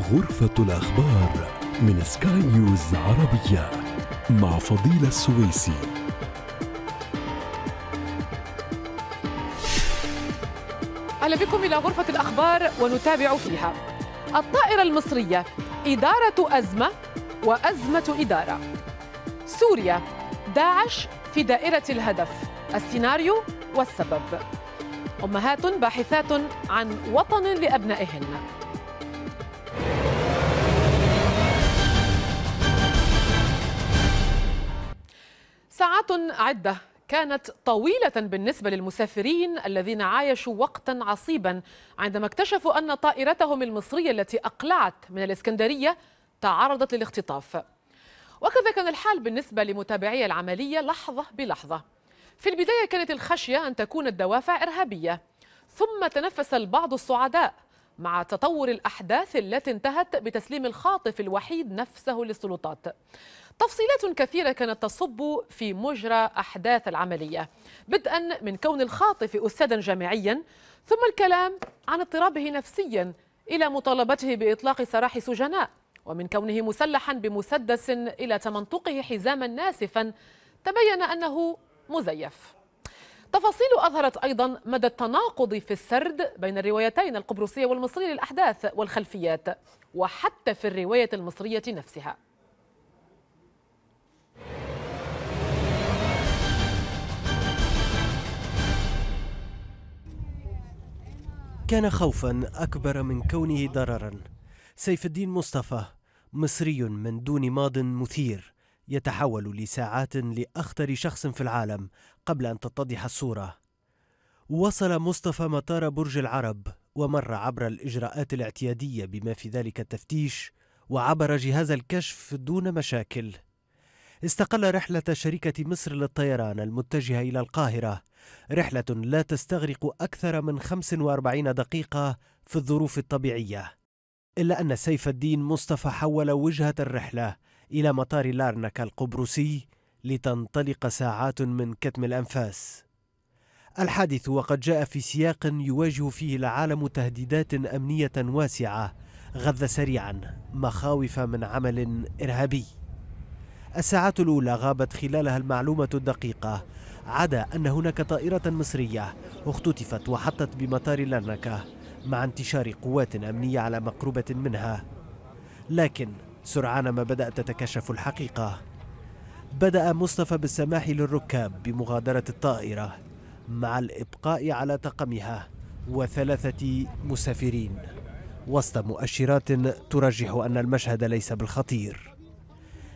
غرفة الأخبار من سكاي نيوز عربية مع فضيلة السويسي أهلا بكم إلى غرفة الأخبار ونتابع فيها الطائرة المصرية إدارة أزمة وأزمة إدارة سوريا داعش في دائرة الهدف السيناريو والسبب أمهات باحثات عن وطن لأبنائهن ساعات عدة كانت طويلة بالنسبة للمسافرين الذين عايشوا وقتا عصيبا عندما اكتشفوا أن طائرتهم المصرية التي أقلعت من الإسكندرية تعرضت للاختطاف وكذا كان الحال بالنسبة لمتابعي العملية لحظة بلحظة في البداية كانت الخشية أن تكون الدوافع إرهابية ثم تنفس البعض الصعداء مع تطور الأحداث التي انتهت بتسليم الخاطف الوحيد نفسه للسلطات تفصيلات كثيرة كانت تصب في مجرى أحداث العملية بدءا من كون الخاطف أستاذا جامعيا ثم الكلام عن اضطرابه نفسيا إلى مطالبته بإطلاق سراح سجناء ومن كونه مسلحا بمسدس إلى تمنطقه حزاما ناسفا تبين أنه مزيف تفاصيل أظهرت أيضا مدى التناقض في السرد بين الروايتين القبرصية والمصرية للأحداث والخلفيات وحتى في الرواية المصرية نفسها كان خوفا أكبر من كونه ضررا سيف الدين مصطفى مصري من دون ماض مثير يتحول لساعات لأخطر شخص في العالم قبل أن تتضح الصورة وصل مصطفى مطار برج العرب ومر عبر الإجراءات الاعتيادية بما في ذلك التفتيش وعبر جهاز الكشف دون مشاكل استقل رحلة شركة مصر للطيران المتجهة إلى القاهرة رحلة لا تستغرق أكثر من 45 دقيقة في الظروف الطبيعية إلا أن سيف الدين مصطفى حول وجهة الرحلة إلى مطار لارنكا القبرصي لتنطلق ساعات من كتم الأنفاس الحادث وقد جاء في سياق يواجه فيه العالم تهديدات أمنية واسعة غذ سريعا مخاوف من عمل إرهابي الساعات الأولى غابت خلالها المعلومة الدقيقة عدا أن هناك طائرة مصرية اختطفت وحطت بمطار لرنكة مع انتشار قوات أمنية على مقربة منها لكن سرعان ما بدأت تتكشف الحقيقة بدأ مصطفى بالسماح للركاب بمغادرة الطائرة مع الإبقاء على طقمها وثلاثة مسافرين وسط مؤشرات ترجح أن المشهد ليس بالخطير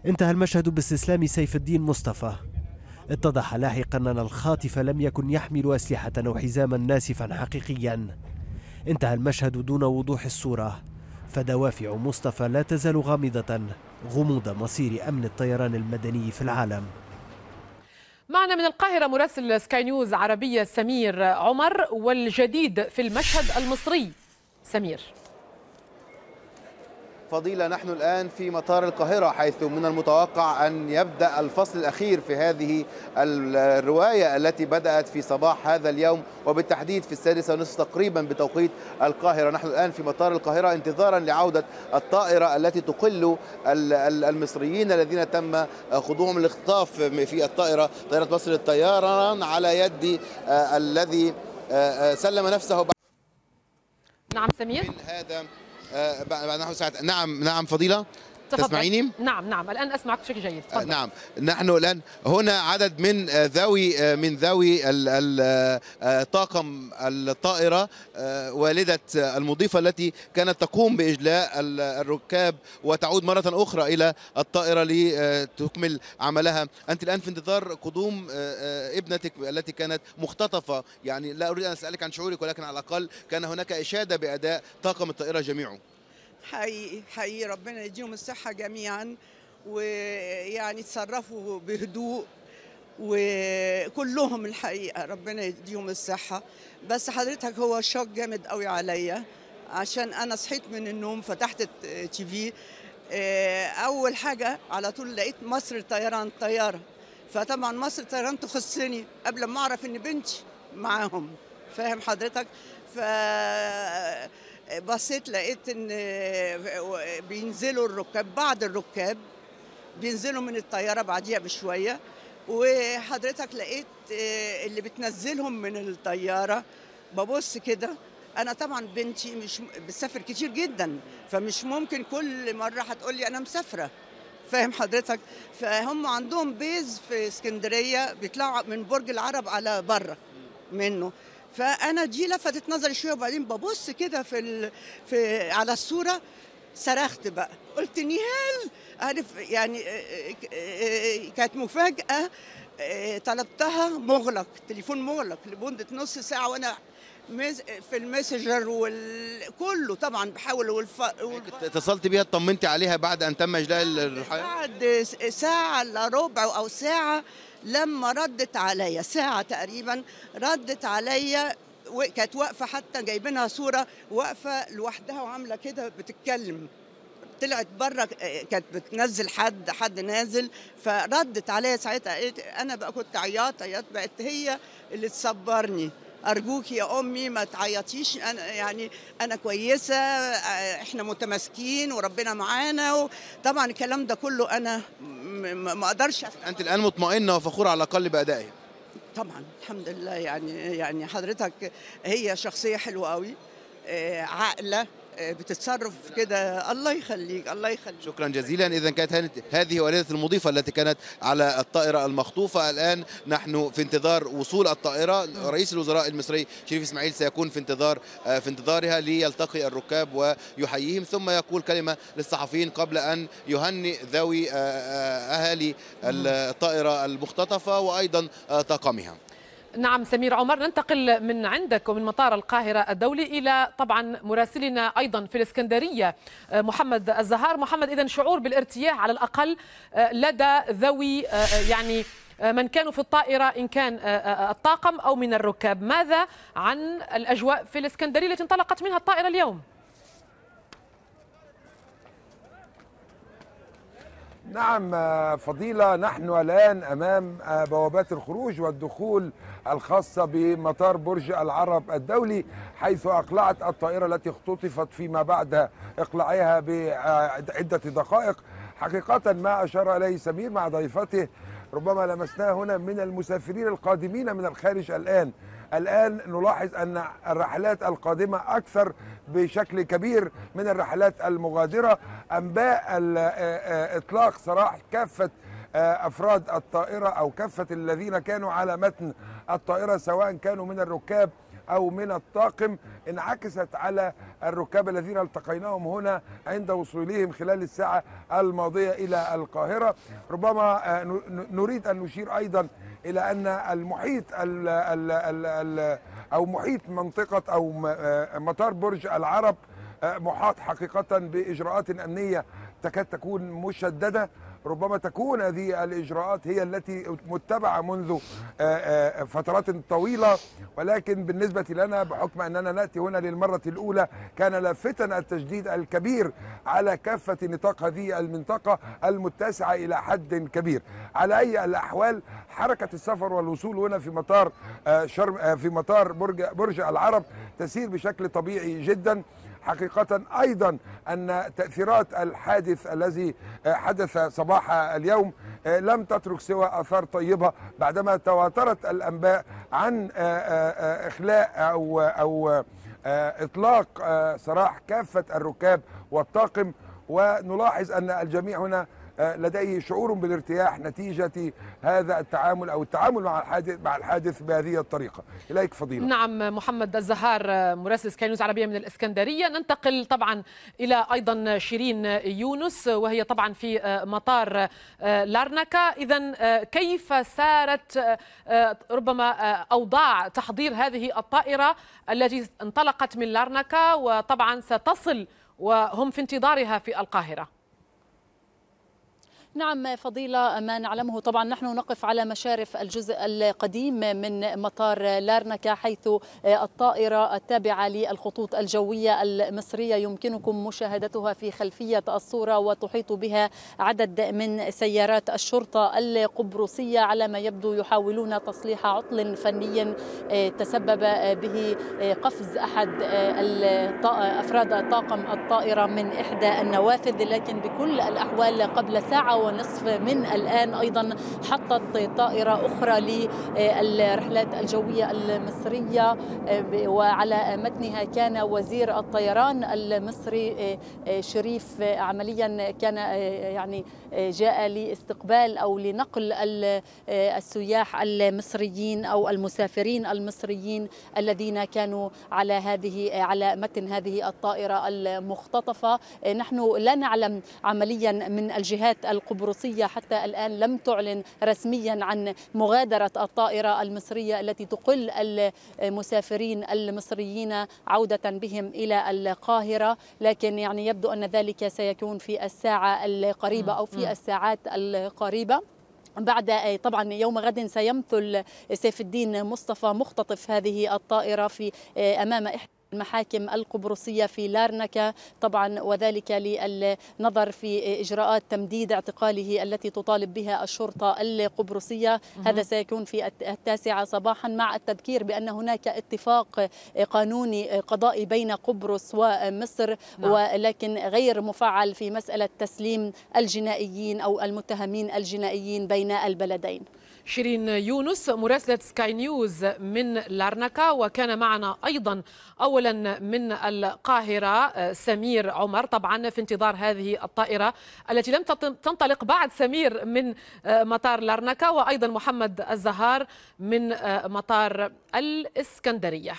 انتهى المشهد باستسلام سيف الدين مصطفى اتضح لاحقا أن الخاطف لم يكن يحمل أسلحة أو حزاما ناسفا حقيقيا انتهى المشهد دون وضوح الصورة فدوافع مصطفى لا تزال غامضة غموض مصير أمن الطيران المدني في العالم معنا من القاهرة مراسل سكاي نيوز عربية سمير عمر والجديد في المشهد المصري سمير فضيلة نحن الآن في مطار القاهرة حيث من المتوقع أن يبدأ الفصل الأخير في هذه الرواية التي بدأت في صباح هذا اليوم وبالتحديد في السادسة ونصف تقريبا بتوقيت القاهرة نحن الآن في مطار القاهرة انتظارا لعودة الطائرة التي تقل المصريين الذين تم خضوعهم للاختطاف في الطائرة طائرة مصر الطيران على يد آه، الذي آه، آه، سلم نفسه نعم سمير هذا آه، بعد نحو ساعة نعم نعم فضيلة تفضل. تسمعيني؟ نعم نعم الآن أسمعك بشكل جيد تفضل. نعم نحن الآن هنا عدد من ذوي من ذوي طاقم الطائرة والدة المضيفة التي كانت تقوم بإجلاء الركاب وتعود مرة أخرى إلى الطائرة لتكمل عملها أنت الآن في انتظار قدوم ابنتك التي كانت مختطفة يعني لا أريد أن أسألك عن شعورك ولكن على الأقل كان هناك إشادة بأداء طاقم الطائرة جميعه حقيقي حقيقي ربنا يديهم الصحه جميعا ويعني اتصرفوا بهدوء وكلهم الحقيقه ربنا يديهم الصحه بس حضرتك هو شوك جامد قوي عليا عشان انا صحيت من النوم فتحت التي في آه، اول حاجه على طول لقيت مصر طيران طياره فطبعا مصر طيران تخصني قبل ما اعرف ان بنتي معاهم فاهم حضرتك ف بصيت لقيت ان آه، بينزلوا الركاب بعض الركاب بينزلوا من الطياره بعديها بشويه وحضرتك لقيت آه، اللي بتنزلهم من الطياره ببص كده انا طبعا بنتي مش بتسافر كتير جدا فمش ممكن كل مره هتقول لي انا مسافره فاهم حضرتك فهم عندهم بيز في اسكندريه بيطلعوا من برج العرب على بره منه فانا دي لفتت نظري شويه وبعدين ببص كده في, ال... في على الصوره صرخت بقى قلت نيهال عارف يعني آه، آه، آه، كانت مفاجاه طلبتها مغلق تليفون مغلق لمده نص ساعه وانا في الماسنجر وكله طبعا بحاول والف... والف... يعني اتصلت بيها اطمنتي عليها بعد ان تم اجلاء الرحايا بعد ساعه الا ربع او ساعه لما ردت عليا ساعة تقريبا ردت عليا كانت واقفة حتى جايبينها صورة واقفة لوحدها وعاملة كده بتتكلم طلعت بره آه، كانت بتنزل حد حد نازل فردت عليا ساعتها انا بقى كنت عياط عياط بقت هي اللي تصبرني ارجوك يا امي ما تعيطيش انا يعني انا كويسه احنا متماسكين وربنا معانا طبعا الكلام ده كله انا ما اقدرش انت الان مطمئنه وفخوره على الاقل بادائها طبعا الحمد لله يعني يعني حضرتك هي شخصيه حلوه قوي آه، عاقله بتتصرف كده الله يخليك الله يخليك شكرا جزيلا اذا كانت هذه والده المضيفه التي كانت على الطائره المخطوفه الان نحن في انتظار وصول الطائره رئيس الوزراء المصري شريف اسماعيل سيكون في انتظار آه، في انتظارها ليلتقي الركاب ويحييهم ثم يقول كلمه للصحفيين قبل ان يهنئ ذوي آه، آه، اهالي الطائره المختطفه وايضا طاقمها نعم سمير عمر ننتقل من عندك ومن مطار القاهرة الدولي إلى طبعا مراسلنا أيضا في الإسكندرية آه، محمد الزهار محمد إذا شعور بالارتياح على الأقل آه، لدى ذوي آه، يعني من كانوا في الطائرة إن كان الطاقم أو من الركاب ماذا عن الأجواء في الإسكندرية التي انطلقت منها الطائرة اليوم؟ نعم فضيلة نحن الآن أمام بوابات الخروج والدخول الخاصة بمطار برج العرب الدولي حيث أقلعت الطائرة التي اختطفت فيما بعد إقلاعها بعدة دقائق حقيقة ما أشار إليه سمير مع ضيفته ربما لمسناه هنا من المسافرين القادمين من الخارج الآن الآن نلاحظ أن الرحلات القادمة أكثر بشكل كبير من الرحلات المغادرة أنباء آه، آه، إطلاق سراح كافة آه، أفراد الطائرة أو كافة الذين كانوا على متن الطائرة سواء كانوا من الركاب أو من الطاقم انعكست على الركاب الذين التقيناهم هنا عند وصولهم خلال الساعة الماضية إلى القاهرة ربما آه، نريد أن نشير أيضا إلى أن المحيط الـ الـ الـ الـ أو محيط منطقة أو آه، مطار برج العرب آه، محاط حقيقة بإجراءات أمنية تكاد تكون مشددة ربما تكون هذه الإجراءات هي التي متبعة منذ آه، آه، فترات طويلة ولكن بالنسبة لنا بحكم أننا نأتي هنا للمرة الأولى كان لافتا التجديد الكبير على كافة نطاق هذه المنطقة المتسعة إلى حد كبير على أي الأحوال حركة السفر والوصول هنا في مطار آه، شرم في مطار برج برج العرب تسير بشكل طبيعي جدا حقيقة أيضا أن تأثيرات الحادث الذي حدث صباح اليوم آه، لم تترك سوى آثار طيبة بعدما تواترت الأنباء عن آه، آه، إخلاء أو أو إطلاق سراح كافة الركاب والطاقم ونلاحظ أن الجميع هنا آه، لديه شعور بالارتياح نتيجة هذا التعامل أو التعامل مع الحادث, مع الحادث بهذه الطريقة إليك فضيلة نعم محمد الزهار مراسل سكاي نيوز عربية من الإسكندرية ننتقل طبعا إلى أيضا شيرين يونس وهي طبعا في آه، مطار آه، لارنكا إذا كيف سارت ربما أوضاع تحضير هذه الطائرة التي انطلقت من لارنكا وطبعا ستصل وهم في انتظارها في القاهرة نعم فضيلة ما نعلمه طبعا نحن نقف على مشارف الجزء القديم من مطار لارنكا حيث الطائرة التابعة للخطوط الجوية المصرية يمكنكم مشاهدتها في خلفية الصورة وتحيط بها عدد من سيارات الشرطة القبرصية على ما يبدو يحاولون تصليح عطل فني تسبب به قفز أحد أفراد طاقم الطائرة من إحدى النوافذ لكن بكل الأحوال قبل ساعة ونصف من الآن أيضا حطت طائرة أخرى للرحلات الجوية المصرية وعلى متنها كان وزير الطيران المصري شريف عمليا كان يعني جاء لاستقبال أو لنقل السياح المصريين أو المسافرين المصريين الذين كانوا على هذه على متن هذه الطائرة المختطفة نحن لا نعلم عمليا من الجهات القوة القبرصية حتى الآن لم تعلن رسميا عن مغادرة الطائرة المصرية التي تقل المسافرين المصريين عودة بهم إلى القاهرة لكن يعني يبدو أن ذلك سيكون في الساعة القريبة أو في الساعات القريبة بعد طبعا يوم غد سيمثل سيف الدين مصطفى مختطف هذه الطائرة في أمام إحدى المحاكم القبرصية في لارنكا طبعا وذلك للنظر في إجراءات تمديد اعتقاله التي تطالب بها الشرطة القبرصية هذا سيكون في التاسعة صباحا مع التذكير بأن هناك اتفاق قانوني قضائي بين قبرص ومصر نعم. ولكن غير مفعل في مسألة تسليم الجنائيين أو المتهمين الجنائيين بين البلدين شيرين يونس مراسلة سكاي نيوز من لارنكا وكان معنا أيضا أولا من القاهرة آه، سمير عمر طبعا في انتظار هذه الطائرة التي لم تنطلق بعد سمير من آه، مطار لارنكا وأيضا محمد الزهار من آه، مطار الإسكندرية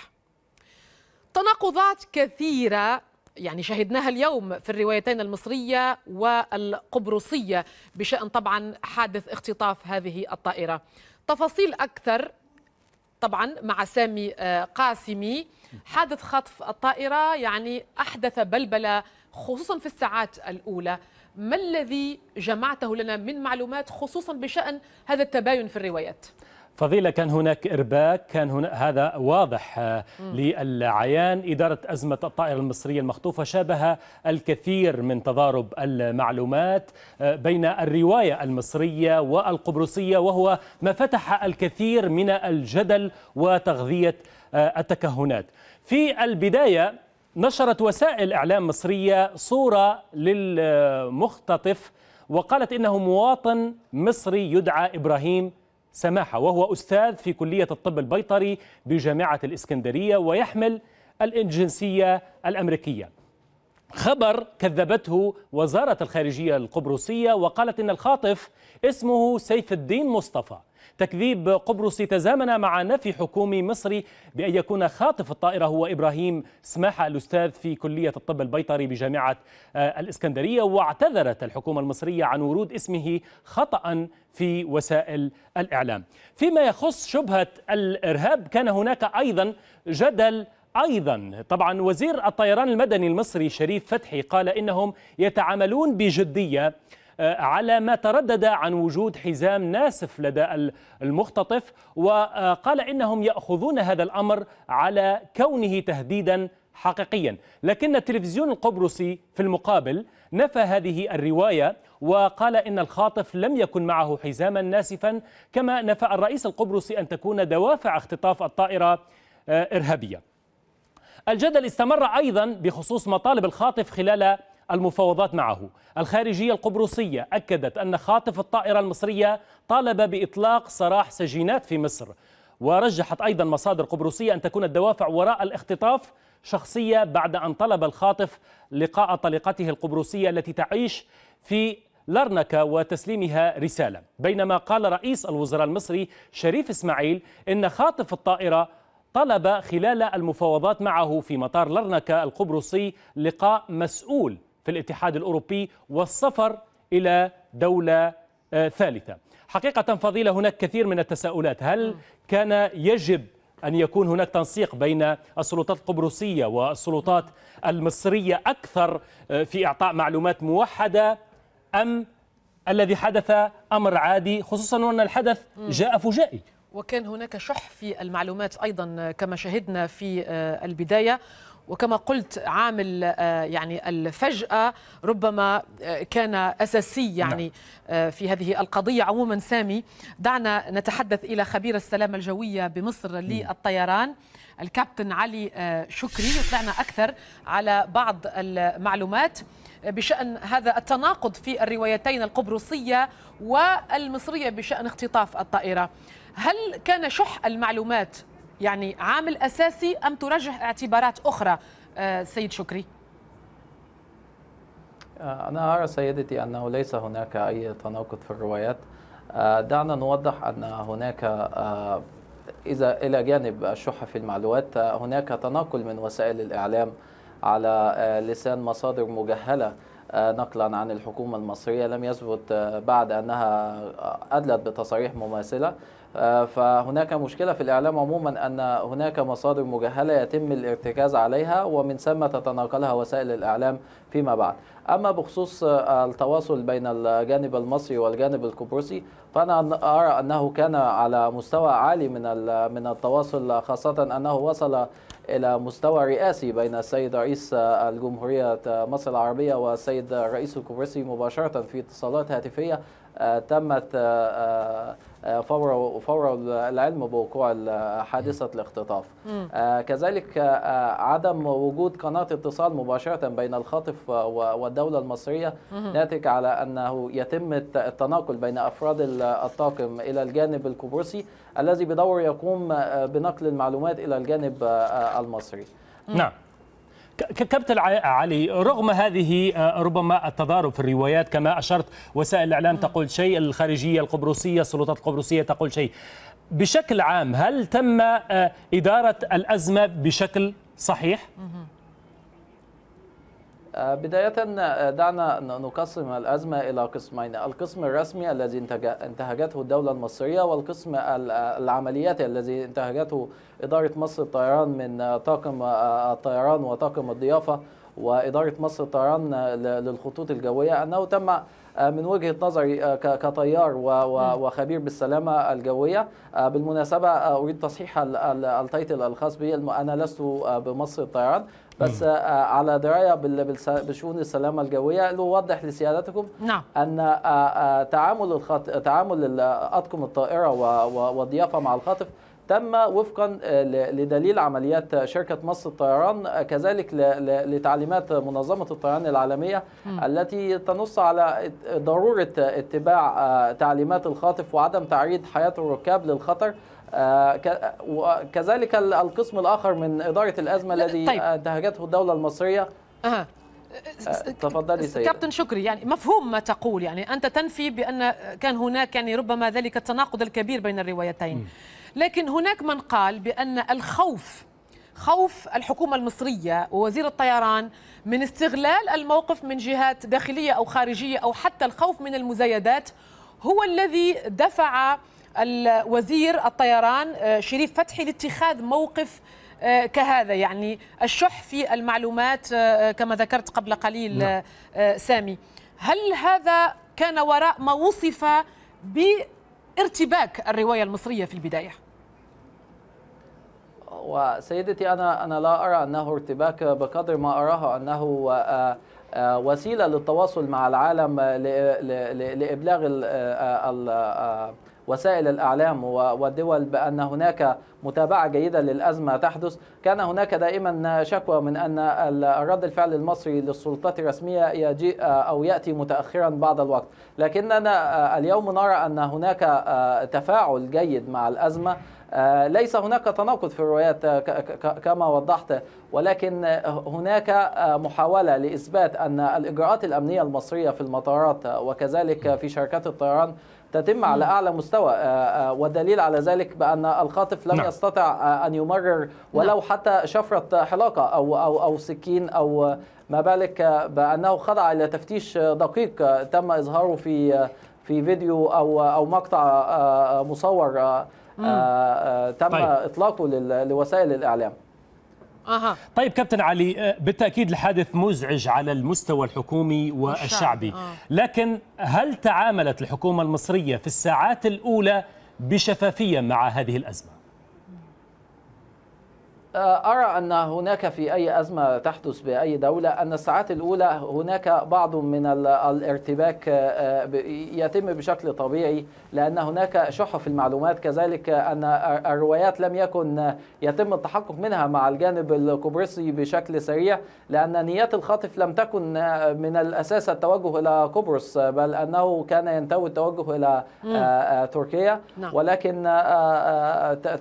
تناقضات كثيرة يعني شهدناها اليوم في الروايتين المصرية والقبرصية بشأن طبعا حادث اختطاف هذه الطائرة تفاصيل أكثر طبعا مع سامي آه، قاسمي حادث خطف الطائرة يعني أحدث بلبلة خصوصا في الساعات الأولى ما الذي جمعته لنا من معلومات خصوصا بشأن هذا التباين في الروايات؟ فضيلة كان هناك إرباك كان هنا هذا واضح آه، للعيان إدارة أزمة الطائرة المصرية المخطوفة شابه الكثير من تضارب المعلومات آه، بين الرواية المصرية والقبرصية وهو ما فتح الكثير من الجدل وتغذية آه، التكهنات في البداية نشرت وسائل إعلام مصرية صورة للمختطف وقالت إنه مواطن مصري يدعى إبراهيم سماحة وهو أستاذ في كلية الطب البيطري بجامعة الإسكندرية ويحمل الجنسية الأمريكية خبر كذبته وزارة الخارجية القبرصية وقالت إن الخاطف اسمه سيف الدين مصطفى تكذيب قبرصي تزامن مع نفي حكومي مصري بأن يكون خاطف الطائرة هو إبراهيم سماحة الأستاذ في كلية الطب البيطري بجامعة آه، الإسكندرية واعتذرت الحكومة المصرية عن ورود اسمه خطأ في وسائل الإعلام فيما يخص شبهة الإرهاب كان هناك أيضا جدل ايضا طبعا وزير الطيران المدني المصري شريف فتحي قال انهم يتعاملون بجديه آه، على ما تردد عن وجود حزام ناسف لدى المختطف وقال انهم ياخذون هذا الامر على كونه تهديدا حقيقيا لكن التلفزيون القبرصي في المقابل نفى هذه الرواية وقال إن الخاطف لم يكن معه حزاما ناسفا كما نفى الرئيس القبرصي أن تكون دوافع اختطاف الطائرة آه، إرهابية الجدل استمر أيضا بخصوص مطالب الخاطف خلال المفاوضات معه الخارجية القبرصية أكدت أن خاطف الطائرة المصرية طالب بإطلاق سراح سجينات في مصر ورجحت أيضا مصادر قبرصية أن تكون الدوافع وراء الاختطاف شخصية بعد أن طلب الخاطف لقاء طليقته القبرصية التي تعيش في لرنكا وتسليمها رسالة بينما قال رئيس الوزراء المصري شريف إسماعيل إن خاطف الطائرة طلب خلال المفاوضات معه في مطار لرنكا القبرصي لقاء مسؤول في الاتحاد الأوروبي والسفر إلى دولة آه، ثالثة حقيقة فضيلة هناك كثير من التساؤلات هل كان يجب أن يكون هناك تنسيق بين السلطات القبرصية والسلطات المصرية أكثر آه، في إعطاء معلومات موحدة أم الذي حدث أمر عادي خصوصا وأن الحدث جاء فجائي وكان هناك شح في المعلومات ايضا كما شهدنا في آه، البدايه وكما قلت عامل آه، يعني الفجأة ربما آه، كان أساسي نعم. يعني في هذه القضية عموما سامي دعنا نتحدث إلى خبير السلامة الجوية بمصر للطيران الكابتن علي شكري يطلعنا أكثر على بعض المعلومات بشأن هذا التناقض في الروايتين القبرصية والمصرية بشأن اختطاف الطائرة هل كان شح المعلومات يعني عامل أساسي أم ترجح اعتبارات أخرى آه، سيد شكري؟ آه، أنا أرى سيدتي أنه ليس هناك أي تناقض في الروايات آه، دعنا نوضح أن هناك إذا إلى جانب الشح في المعلومات هناك تناقل من وسائل الإعلام على آه، لسان مصادر مجهلة آه، نقلا عن الحكومة المصرية لم يثبت آه، بعد أنها أدلت بتصاريح مماثلة آه، فهناك مشكلة في الإعلام عموما أن هناك مصادر مجهلة يتم الارتكاز عليها ومن ثم تتناقلها وسائل الإعلام فيما بعد أما بخصوص آه، التواصل بين الجانب المصري والجانب القبرصي فأنا أرى أنه كان على مستوى عالي من من التواصل خاصة أنه وصل إلى مستوى رئاسي بين السيد رئيس آه، الجمهورية مصر العربية والسيد الرئيس القبرصي مباشرة في اتصالات هاتفية آه، تمت آه، آه، فور فور العلم بوقوع حادثه الاختطاف كذلك عدم وجود قناه اتصال مباشره بين الخاطف والدوله المصريه ناتج على انه يتم التناقل بين افراد الطاقم الى الجانب القبرصي الذي بدوره يقوم بنقل المعلومات الى الجانب المصري نعم كابتن علي رغم هذه آه، ربما التضارب في الروايات كما اشرت وسائل الاعلام تقول شيء الخارجيه القبرصيه السلطات القبرصيه تقول شيء بشكل عام هل تم آه، اداره الازمه بشكل صحيح آه، بداية آه، دعنا نقسم الأزمة إلى قسمين القسم الرسمي الذي انتهجته الدولة المصرية والقسم العمليات الذي انتهجته إدارة مصر الطيران من آه، طاقم الطيران وطاقم الضيافة وإدارة مصر الطيران للخطوط الجوية أنه تم من وجهه نظري كطيار وخبير بالسلامه الجويه بالمناسبه اريد تصحيح التايتل الخاص بي انا لست بمصر الطيران بس مم. آه، آه، على درايه بشؤون السلامه الجويه لوضح لسيادتكم نعم. ان آه، تعامل الخط... تعامل اطقم الطائره والضيافه مع الخاطف تم وفقا لدليل عمليات شركة مصر الطيران كذلك لتعليمات منظمة الطيران العالمية م. التي تنص على ضرورة اتباع تعليمات الخاطف وعدم تعريض حياة الركاب للخطر آه، وكذلك القسم الاخر من اداره الازمه الذي طيب. انتهجته الدوله المصريه أه. تفضلي سيدة. كابتن شكري يعني مفهوم ما تقول يعني انت تنفي بان كان هناك يعني ربما ذلك التناقض الكبير بين الروايتين لكن هناك من قال بان الخوف خوف الحكومة المصرية ووزير الطيران من استغلال الموقف من جهات داخلية أو خارجية أو حتى الخوف من المزايدات هو الذي دفع الوزير الطيران آه، شريف فتحي لاتخاذ موقف آه، كهذا يعني الشح في المعلومات آه، كما ذكرت قبل قليل نعم. سامي هل هذا كان وراء ما وصف بارتباك الرواية المصرية في البداية وسيدتي أنا أنا لا أرى أنه ارتباك بقدر ما أراه أنه وسيلة للتواصل مع العالم لإبلاغ وسائل الإعلام والدول بأن هناك متابعة جيدة للأزمة تحدث كان هناك دائما شكوى من أن رد الفعل المصري للسلطات الرسمية يجيء أو يأتي متأخرا بعض الوقت لكننا آه، اليوم نرى أن هناك آه، تفاعل جيد مع الأزمة آه، ليس هناك تناقض في الروايات كما وضحت ولكن هناك محاولة لإثبات أن الإجراءات الأمنية المصرية في المطارات وكذلك في شركات الطيران تتم على أعلى مستوى آه، آه، ودليل على ذلك بأن الخاطف لم نعم. يستطع آه، أن يمرر نعم. ولو نعم. حتى شفرة حلاقة أو, أو, أو سكين أو ما بالك بأنه خضع إلى تفتيش دقيق تم إظهاره في في فيديو أو أو مقطع مصور تم طيب. إطلاقه لوسائل الإعلام أه. طيب كابتن علي آه، بالتاكيد الحادث مزعج على المستوى الحكومي والشعبي أه. لكن هل تعاملت الحكومه المصريه في الساعات الاولى بشفافيه مع هذه الازمه آه، أرى أن هناك في أي أزمة تحدث بأي دولة أن الساعات الأولى هناك بعض من الارتباك آه، آه، يتم بشكل طبيعي لأن هناك شح في المعلومات كذلك أن الروايات لم يكن يتم التحقق منها مع الجانب القبرصي بشكل سريع لأن نيات الخاطف لم تكن من الأساس التوجه إلى قبرص بل أنه كان ينتوي التوجه إلى تركيا نعم. ولكن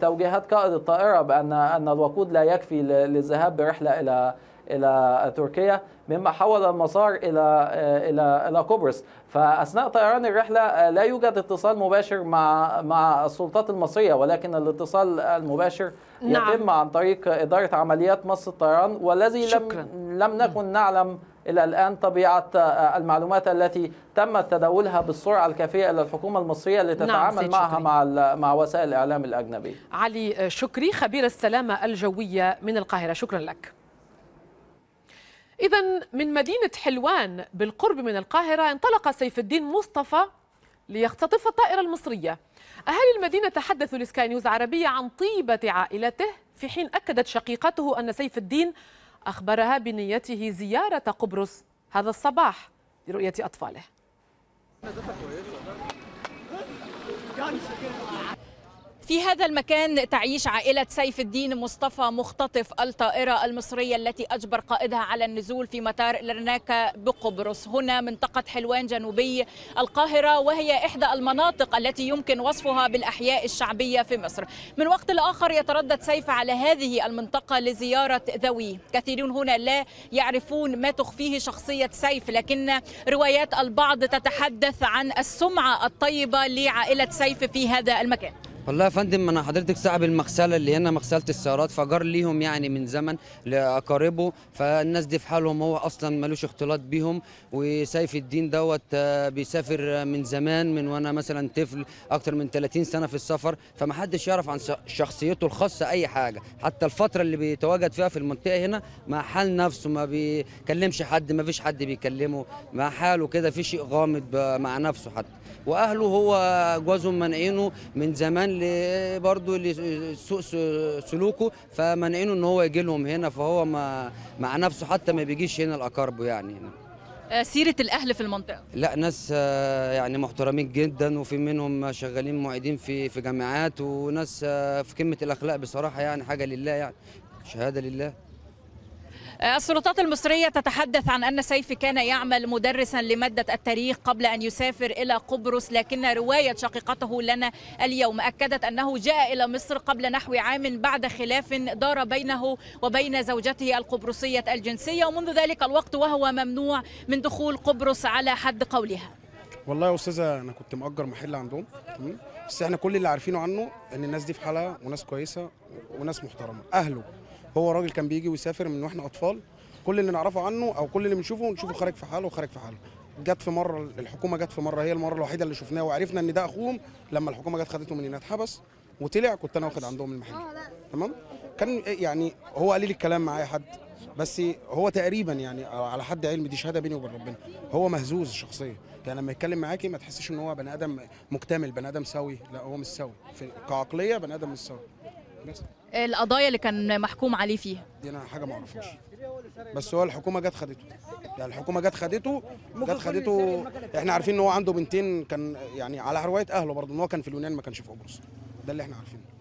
توجيهات قائد الطائرة بأن أن الوقود الوقود لا يكفي للذهاب برحله الى الى تركيا مما حول المسار الى آه، الى الى قبرص فاثناء طيران الرحله آه، لا يوجد اتصال مباشر مع مع السلطات المصريه ولكن الاتصال المباشر نعم. يتم عن طريق اداره عمليات مصر الطيران والذي شكرا. لم لم نكن نعلم إلى الآن طبيعة آه، المعلومات التي تم تداولها بالسرعة الكافية إلى الحكومة المصرية لتتعامل نعم معها مع مع وسائل الإعلام الأجنبية علي آه، شكري خبير السلامة الجوية من القاهرة شكرا لك إذا من مدينة حلوان بالقرب من القاهرة انطلق سيف الدين مصطفى ليختطف الطائرة المصرية أهالي المدينة تحدثوا لسكاي نيوز عربية عن طيبة عائلته في حين أكدت شقيقته أن سيف الدين أخبرها بنيته زيارة قبرص هذا الصباح لرؤية أطفاله في هذا المكان تعيش عائلة سيف الدين مصطفى مختطف الطائرة المصرية التي أجبر قائدها على النزول في مطار لرناكا بقبرص هنا منطقة حلوان جنوبي القاهرة وهي إحدى المناطق التي يمكن وصفها بالأحياء الشعبية في مصر من وقت لآخر يتردد سيف على هذه المنطقة لزيارة ذويه كثيرون هنا لا يعرفون ما تخفيه شخصية سيف لكن روايات البعض تتحدث عن السمعة الطيبة لعائلة سيف في هذا المكان والله يا فندم انا حضرتك صاحب المغسله اللي هنا مغسله السيارات فجار ليهم يعني من زمن لاقاربه فالناس دي في حالهم هو اصلا ملوش اختلاط بيهم وسيف الدين دوت آه، بيسافر من زمان من وانا مثلا طفل اكتر من 30 سنه في السفر فما حدش يعرف عن شخصيته الخاصه اي حاجه حتى الفتره اللي بيتواجد فيها في المنطقه هنا مع حال نفسه ما بيكلمش حد ما فيش حد بيكلمه مع حاله كده في شيء غامض مع نفسه حتى واهله هو جوازهم مانعينه من زمان اللي برضو اللي سوء سلوكه فمانعينه ان هو يجي لهم هنا فهو ما مع نفسه حتى ما بيجيش هنا لاقاربه يعني هنا. آه، سيرة الأهل في المنطقة؟ لا ناس آه، يعني محترمين جدا وفي منهم شغالين معيدين في في جامعات وناس آه، في قمة الأخلاق بصراحة يعني حاجة لله يعني شهادة لله السلطات المصرية تتحدث عن أن سيف كان يعمل مدرسا لمادة التاريخ قبل أن يسافر إلى قبرص لكن رواية شقيقته لنا اليوم أكدت أنه جاء إلى مصر قبل نحو عام بعد خلاف دار بينه وبين زوجته القبرصية الجنسية ومنذ ذلك الوقت وهو ممنوع من دخول قبرص على حد قولها والله يا أستاذة أنا كنت مأجر محل عندهم بس احنا كل اللي عارفينه عنه ان الناس دي في حالة وناس كويسه وناس محترمه اهله هو راجل كان بيجي ويسافر من واحنا اطفال كل اللي نعرفه عنه او كل اللي بنشوفه نشوفه خارج في حاله وخارج في حاله جت في مره الحكومه جت في مره هي المره الوحيده اللي شفناها وعرفنا ان ده اخوهم لما الحكومه جت خدته من هنا اتحبس وطلع كنت انا واخد عندهم المحل آه، تمام كان إيه، يعني هو قليل الكلام معايا حد بس هو تقريبا يعني على حد علمي دي شهاده بيني وبين ربنا هو مهزوز الشخصيه يعني لما يتكلم معاكي ما تحسش ان هو بني ادم مكتمل بني ادم سوي لا هو مش سوي كعقليه بني ادم مش سوي بس القضايا اللي كان محكوم عليه فيها دي انا حاجه ما اعرفهاش بس هو الحكومه جت خدته يعني الحكومه جت خدته جت خدته احنا عارفين ان هو عنده بنتين كان يعني على روايه اهله برضه ان هو كان في اليونان ما كانش في قبرص ده اللي احنا عارفينه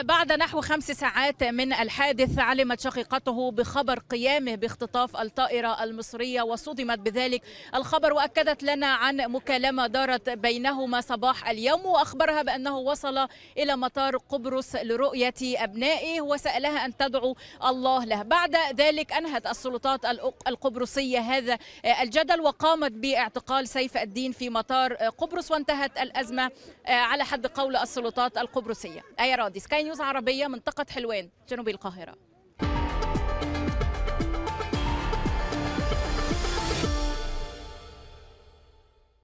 بعد نحو خمس ساعات من الحادث علمت شقيقته بخبر قيامه باختطاف الطائرة المصرية وصدمت بذلك الخبر وأكدت لنا عن مكالمة دارت بينهما صباح اليوم وأخبرها بأنه وصل إلى مطار قبرص لرؤية أبنائه وسألها أن تدعو الله له بعد ذلك أنهت السلطات القبرصية هذا الجدل وقامت باعتقال سيف الدين في مطار قبرص وانتهت الأزمة على حد قول السلطات القبرصية أي راديس سكاي نيوز عربية منطقة حلوان جنوب القاهرة